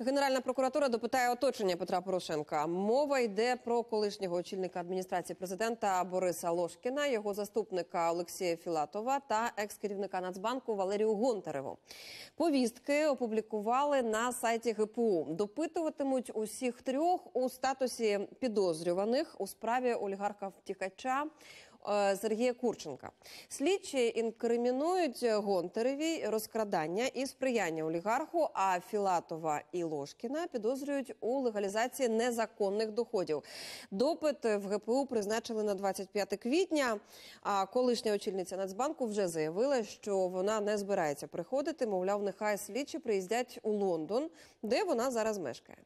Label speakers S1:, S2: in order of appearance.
S1: Генеральна прокуратура допитає оточення Петра Порошенка. Мова йде про колишнього очільника адміністрації президента Бориса Лошкіна, його заступника Олексія Філатова та екс-керівника Нацбанку Валерію Гонтареву. Повістки опублікували на сайті ГПУ. Допитуватимуть усіх трьох у статусі підозрюваних у справі олігарха втікача. Е, Сергія Курченка. Слідчі інкримінують Гонтареві розкрадання і сприяння олігарху. А Філатова і Лошкіна підозрюють у легалізації незаконних доходів. Допит в ГПУ призначили на 25 квітня. А колишня очільниця Нацбанку вже заявила, що вона не збирається приходити. Мовляв, нехай слідчі приїздять у Лондон, де вона зараз мешкає.